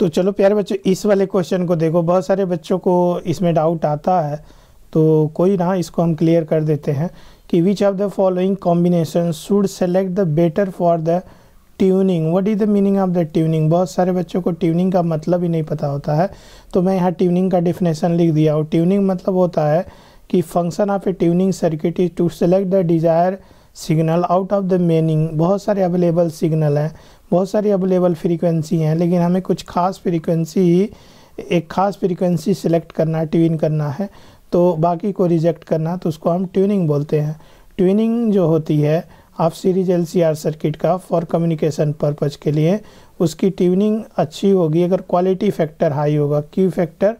तो चलो प्यारे बच्चों इस वाले क्वेश्चन को देखो बहुत सारे बच्चों को इसमें डाउट आता है तो कोई ना इसको हम क्लियर कर देते हैं कि which of the following combination should select the better for the tuning what is the meaning of the tuning बहुत सारे बच्चों को ट्यूनिंग का मतलब ही नहीं पता होता है तो मैं यहाँ ट्यूनिंग का डिफिनेशन लिख दिया और ट्यूनिंग मतलब होता है कि function of a tuning circuit is to select the desire signal out of the many बहुत सारे अवेलेबल सिग्नल हैं बहुत सारी अवेलेबल फ्रीक्वेंसी हैं लेकिन हमें कुछ खास फ्रीक्वेंसी एक ख़ास फ्रीक्वेंसी सिलेक्ट करना ट्यून करना है तो बाकी को रिजेक्ट करना तो उसको हम ट्यूनिंग बोलते हैं ट्यूनिंग जो होती है आप सीरीज एल सर्किट का फॉर कम्युनिकेशन पर्पज़ के लिए उसकी ट्यूनिंग अच्छी होगी अगर क्वालिटी फैक्टर हाई होगा क्यू फैक्टर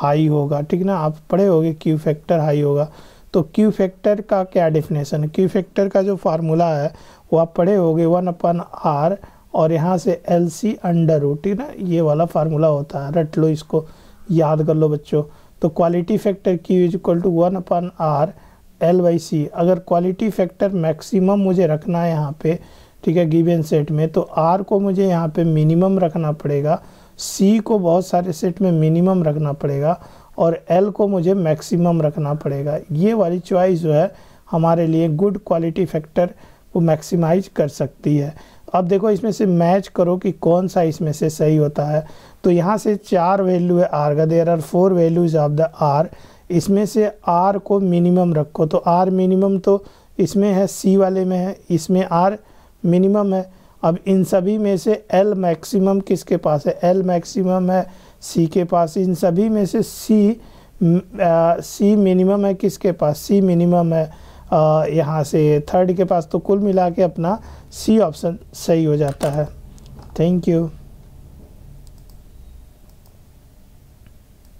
हाई होगा ठीक ना आप पढ़े होगे क्यू फैक्टर हाई होगा तो क्यू फैक्टर का क्या डिफिनेशन क्यू फैक्टर का जो फार्मूला है वो आप पढ़े होगे वन अपन आर और यहाँ से एल सी अंडर रूट ना ये वाला फार्मूला होता है रट लो इसको याद कर लो बच्चों तो quality factor Q is equal to one upon R L by C अगर क्वालिटी फैक्टर मैक्सिमम मुझे रखना है यहाँ पे ठीक है गिवन सेट में तो आर को मुझे यहाँ पे मिनिमम रखना पड़ेगा सी को बहुत सारे सेट में मिनिमम रखना पड़ेगा और एल को मुझे मैक्सिमम रखना पड़ेगा ये वाली चॉइस जो है हमारे लिए गुड क्वालिटी फैक्टर को मैक्सिमाइज कर सकती है अब देखो इसमें से मैच करो कि कौन सा इसमें से सही होता है तो यहाँ से चार वैल्यू है आर का there R four values of the R इसमें से आर को मिनिमम रखो तो आर मिनिमम तो इसमें है सी वाले में है इसमें आर मिनिमम है अब इन सभी में से एल मैक्सिमम किसके पास है एल मैक्सिमम है सी के पास इन सभी में से सी सी मिनिमम है किसके पास सी मिनिमम है यहाँ से थर्ड के पास तो कुल मिला के अपना सी ऑप्शन सही हो जाता है थैंक यू